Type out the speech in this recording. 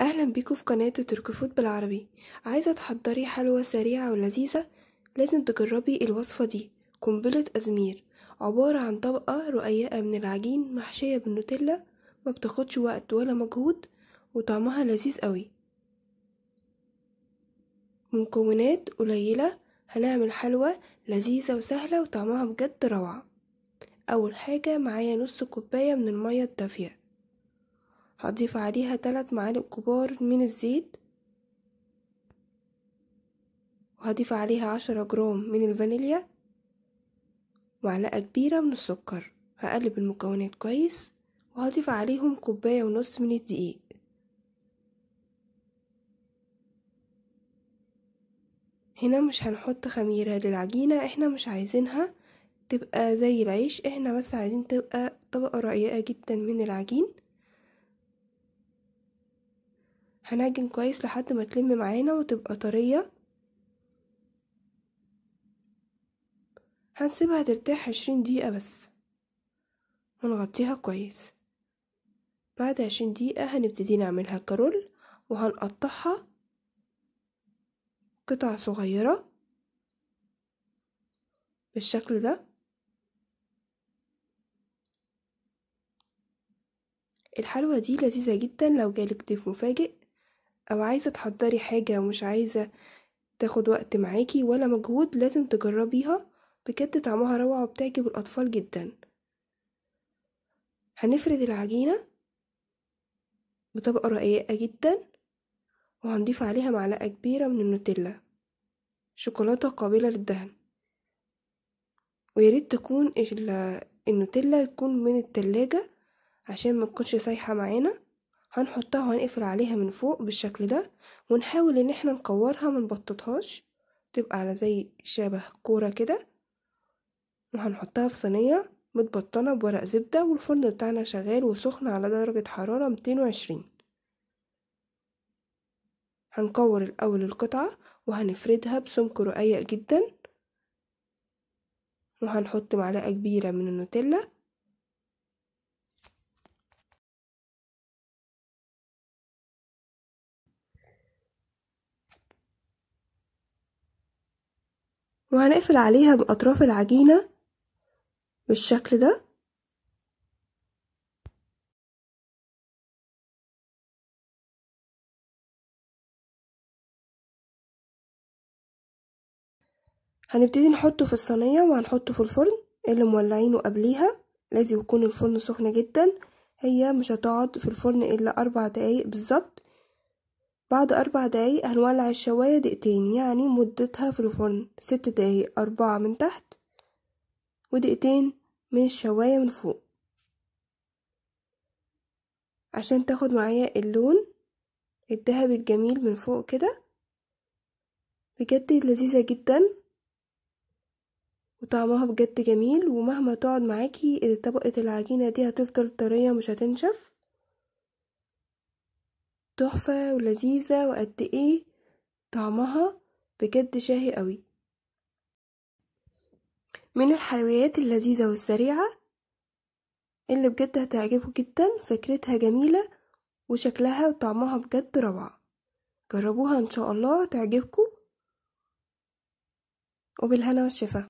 أهلا بيكم في قناة ترك فود بالعربي عايزة تحضري حلوى سريعة ولذيذة لازم تجربي الوصفة دي قنبلة أزمير عبارة عن طبقة رقيقة من العجين محشية بالنوتيلا ما بتاخدش وقت ولا مجهود وطعمها لذيذ قوي مكونات قليلة هنعمل حلوى لذيذة وسهلة وطعمها بجد روعة أول حاجة معايا نص كوباية من المية الدافية هضيف عليها ثلاث معالق كبار من الزيت وهضيف عليها عشرة جرام من الفانيليا معلقة كبيرة من السكر هقلب المكونات كويس وهضيف عليهم كوباية ونص من الدقيق هنا مش هنحط خميرة للعجينة احنا مش عايزينها تبقى زي العيش احنا بس عايزين تبقى طبقة رقيقة جدا من العجين هنعجن كويس لحد ما تلم معانا وتبقى طرية هنسيبها ترتاح عشرين دقيقة بس ونغطيها كويس بعد عشرين دقيقة هنبتدي نعملها كرول وهنقطعها قطع صغيرة بالشكل ده الحلوى دي لذيذة جدا لو جالك ضيف مفاجئ أو عايزة تحضري حاجة ومش عايزة تاخد وقت معاكي ولا مجهود لازم تجربيها بجد طعمها روعة وبتعجب الأطفال جدا هنفرد العجينة بطبقة رقيقة جدا وهنضيف عليها معلقة كبيرة من النوتيلا شوكولاتة قابلة للدهن وياريت تكون النوتيلا تكون من التلاجة عشان ما تكونش سايحة معانا هنحطها وهنقفل عليها من فوق بالشكل ده ونحاول ان احنا نكورها منبططهاش تبقى على زي شبه كورة كده وهنحطها في صينية متبطنة بورق زبدة والفرن بتاعنا شغال وسخن على درجة حرارة 220 هنكور الأول القطعة وهنفردها بسمك رقيق جدا وهنحط معلقة كبيرة من النوتيلا وهنقفل عليها بأطراف العجينة بالشكل ده هنبتدي نحطه في الصينية وهنحطه في الفرن اللي مولعينه قبليها لازم يكون الفرن سخن جدا هي مش هتقعد في الفرن الا اربع دقايق بالظبط بعد أربع دقايق هنولع الشواية دقيقتين يعني مدتها في الفرن ست دقايق أربعة من تحت ودقيقتين من الشواية من فوق عشان تاخد معايا اللون الذهبي الجميل من فوق كده بجد لذيذة جدا وطعمها بجد جميل ومهما تقعد معاكي طبقة العجينة دي هتفضل طرية مش هتنشف تحفة ولذيذة وقد ايه طعمها بجد شاهي قوي من الحلويات اللذيذة والسريعة اللي بجد هتعجبه جدا فكرتها جميلة وشكلها وطعمها بجد روعة جربوها ان شاء الله تعجبكم وبالهنا والشفا